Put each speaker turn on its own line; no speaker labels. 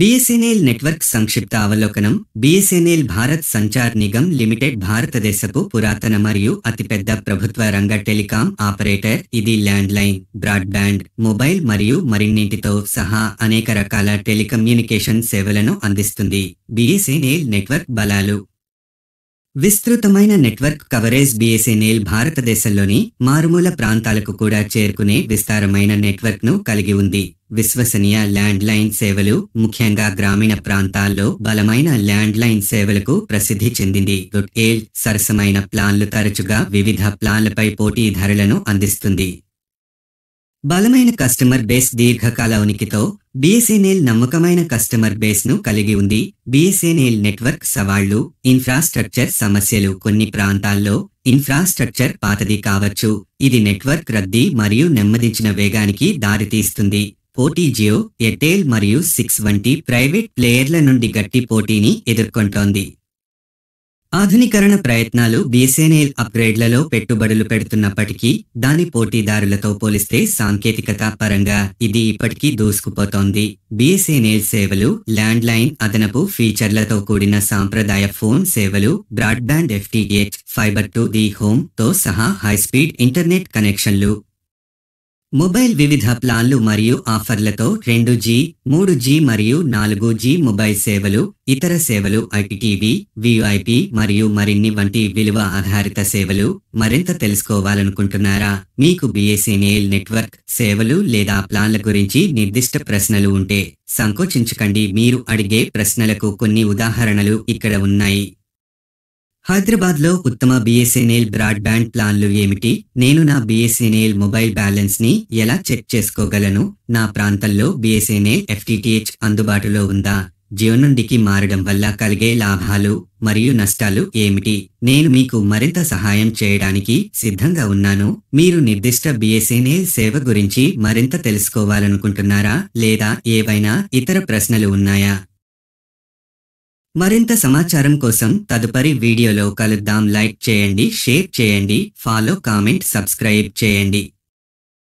BSNL network సంక్షిప్త అవలోకనం BSNL Bharat Sanchar Nigam limited భారతదేశపు పురాతన మరియు అతిపెద్ద ప్రభుత్వ రంగ టెలికాం ఆపరేటర్ ఇది ల్యాండ్లైన్ బ్రాడ్బ్యాండ్ మొబైల్ మరియు మరిన్నింటితో సహా అనేక రకాల టెలికమ్యూనికేషన్ సేవలను అందిస్తుంది బిఎస్ఎన్ఎల్ నెట్వర్క్ బలాలు విస్తృతమైన నెట్వర్క్ కవరేజ్ బిఎస్ఎన్ఎల్ భారతదేశంలోని మారుమూల ప్రాంతాలకు కూడా చేరుకునే విస్తారమైన నెట్వర్క్ను కలిగి ఉంది విశ్వసనీయ ల్యాండ్ లైన్ సేవలు ముఖ్యంగా గ్రామీణ ప్రాంతాల్లో బలమైన ల్యాండ్ లైన్ సేవలకు ప్రసిద్ధి చెందింది సరసమైన ప్లాన్లు తరచుగా వివిధ ప్లాన్లపై పోటీ ధరలను అందిస్తుంది బలమైన కస్టమర్ బేస్ దీర్ఘకాల ఉనికితో బిఎస్ఎన్ఎల్ నమ్మకమైన కస్టమర్ బేస్ ను కలిగి ఉంది బిఎస్ఎన్ఎల్ నెట్వర్క్ సవాళ్లు ఇన్ఫ్రాస్ట్రక్చర్ సమస్యలు కొన్ని ప్రాంతాల్లో ఇన్ఫ్రాస్ట్రక్చర్ పాతది కావచ్చు ఇది నెట్వర్క్ రద్దీ మరియు నెమ్మదించిన వేగానికి దారితీస్తుంది పోటీ జియో ఎయిర్టెల్ మరియు సిక్స్ వంటి ప్రైవేట్ ప్లేయర్ల నుండి గట్టి పోటీని ఎదుర్కొంటోంది ఆధునీకరణ ప్రయత్నాలు బిఎస్ఎన్ఎల్ అప్గ్రేడ్లలో పెట్టుబడులు పెడుతున్నప్పటికీ దాని పోటీదారులతో పోలిస్తే సాంకేతికత పరంగా ఇది ఇప్పటికీ దూసుకుపోతోంది బిఎస్ఎన్ఎల్ సేవలు ల్యాండ్ లైన్ అదనపు ఫీచర్లతో కూడిన సాంప్రదాయ ఫోన్ సేవలు broadband FTTH fibre to the home తో సహా హైస్పీడ్ ఇంటర్నెట్ కనెక్షన్లు మొబైల్ వివిధ ప్లాన్లు మరియు ఆఫర్లతో రెండు జీ మూడు జీ మరియు నాలుగు జీ మొబైల్ సేవలు ఇతర సేవలు ఐటీవీ విఐపి మరియు మరిన్ని వంటి విలువ ఆధారిత సేవలు మరింత తెలుసుకోవాలనుకుంటున్నారా మీకు బిఎస్ఎన్ఏఎల్ నెట్వర్క్ సేవలు లేదా ప్లాన్ల గురించి నిర్దిష్ట ప్రశ్నలు ఉంటే సంకోచించకండి మీరు అడిగే ప్రశ్నలకు కొన్ని ఉదాహరణలు ఇక్కడ ఉన్నాయి హైదరాబాద్లో ఉత్తమ బిఎస్ఎన్ఎల్ బ్రాడ్బ్యాండ్ ప్లాన్లు ఏమిటి నేను నా బిఎస్ఎన్ఎల్ మొబైల్ బ్యాలెన్స్ని ఎలా చెక్ చేసుకోగలను నా ప్రాంతంలో బిఎస్ఎన్ఎల్ ఎఫ్టిటిహెచ్ అందుబాటులో ఉందా జీవనందికి నుండికి మారడం వల్ల కలిగే లాభాలు మరియు నష్టాలు ఏమిటి నేను మీకు మరింత సహాయం చేయడానికి సిద్ధంగా ఉన్నాను మీరు నిర్దిష్ట బిఎస్ఎన్ఎల్ సేవ గురించి మరింత తెలుసుకోవాలనుకుంటున్నారా లేదా ఏవైనా ఇతర ప్రశ్నలు ఉన్నాయా మరింత సమాచారం కోసం తదుపరి వీడియోలో కలుద్దాం లైక్ చేయండి షేర్ చేయండి ఫాలో కామెంట్ సబ్స్క్రైబ్ చేయండి